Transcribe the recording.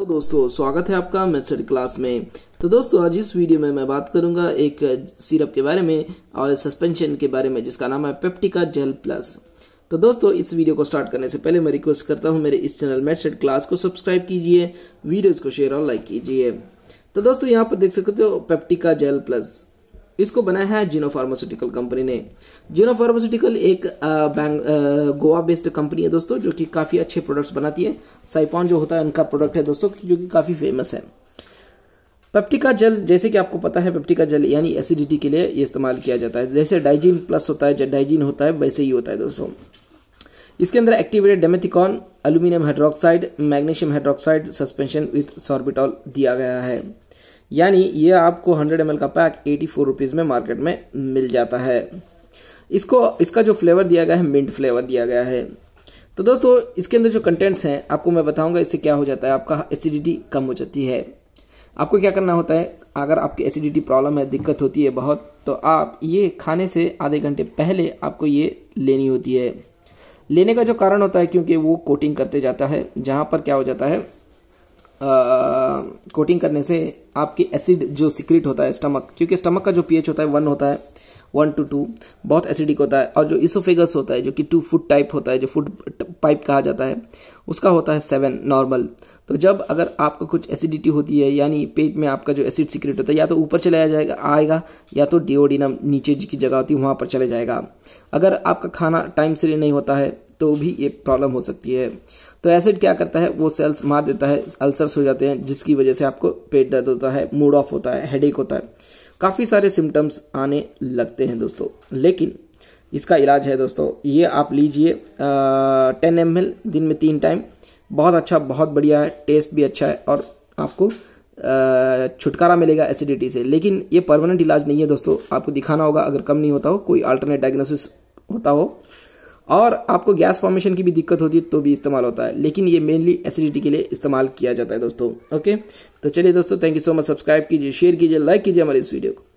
तो दोस्तों स्वागत है आपका मेथड क्लास में तो दोस्तों आज इस वीडियो में मैं बात करूंगा एक सिरप के बारे में और सस्पेंशन के बारे में जिसका नाम है पेप्टिका जेल प्लस तो दोस्तों इस वीडियो को स्टार्ट करने से पहले मैं रिक्वेस्ट करता हूं मेरे इस चैनल मेथड क्लास को सब्सक्राइब कीजिए वीडियोज को शेयर और लाइक कीजिए तो दोस्तों यहाँ पर देख सकते हो पेप्टिका जेल प्लस इसको बनाया है जीनो फार्मास्यूटिकल कंपनी ने जीनो फार्मास्यूटिकल एक बैंक गोवा बेस्ड कंपनी है दोस्तों जो कि काफी अच्छे प्रोडक्ट्स बनाती है साइपॉन जो होता है उनका प्रोडक्ट है दोस्तों जो कि काफी फेमस है पेप्टिका जल जैसे कि आपको पता है पेप्टिका जल यानी एसिडिटी के लिए ये इस्तेमाल किया जाता है जैसे डाइजीन प्लस होता है डाइजीन होता है वैसे ही होता है दोस्तों इसके अंदर activated dimethicone aluminium hydroxide magnesium hydroxide suspension with sorbitol दिया गया है यानी ये आपको हंड्रेड एम का पैक एटी फोर रुपीज़ में मार्केट में मिल जाता है इसको इसका जो फ्लेवर दिया गया है मिंट फ्लेवर दिया गया है तो दोस्तों इसके अंदर जो कंटेंट्स हैं आपको मैं बताऊंगा इससे क्या हो जाता है आपका एसिडिटी कम हो जाती है आपको क्या करना होता है अगर आपकी एसिडिटी प्रॉब्लम है दिक्कत होती है बहुत तो आप ये खाने से आधे घंटे पहले आपको ये लेनी होती है लेने का जो कारण होता है क्योंकि वो कोटिंग करते जाता है जहाँ पर क्या हो जाता है कोटिंग करने से आपके एसिड जो सिक्रिट होता है स्टमक क्योंकि स्टमक का जो पीएच होता है वन होता है वन टू टू बहुत एसिडिक होता है और जो इसोफेगस होता है जो कि टू फुट टाइप होता है जो फूड पाइप कहा जाता है उसका होता है सेवन नॉर्मल तो जब अगर आपको कुछ एसिडिटी होती है यानी पेट में आपका जो एसिड सिक्रेट होता है या तो ऊपर चला जाएगा आएगा या तो डिओडिनम नीचे की जगह होती है वहां पर चले जाएगा अगर आपका खाना टाइम से नहीं होता है तो भी ये प्रॉब्लम हो सकती है तो एसिड क्या करता है वो सेल्स मार देता है अल्सर्स हो जाते हैं जिसकी वजह से आपको पेट दर्द होता है मूड ऑफ होता है हेडेक होता है काफ़ी सारे सिम्टम्स आने लगते हैं दोस्तों लेकिन इसका इलाज है दोस्तों ये आप लीजिए टेन एम दिन में तीन टाइम बहुत अच्छा बहुत बढ़िया है टेस्ट भी अच्छा है और आपको छुटकारा मिलेगा एसिडिटी से लेकिन ये परमानेंट इलाज नहीं है दोस्तों आपको दिखाना होगा अगर कम नहीं होता हो कोई अल्टरनेट डायग्नोसिस होता हो और आपको गैस फॉर्मेशन की भी दिक्कत होती है तो भी इस्तेमाल होता है लेकिन ये मेनली एसिडिटी के लिए इस्तेमाल किया जाता है दोस्तों ओके तो चलिए दोस्तों thank you so much subscribe कीजिए शेयर कीजिए लाइक कीजिए हमारे इस वीडियो को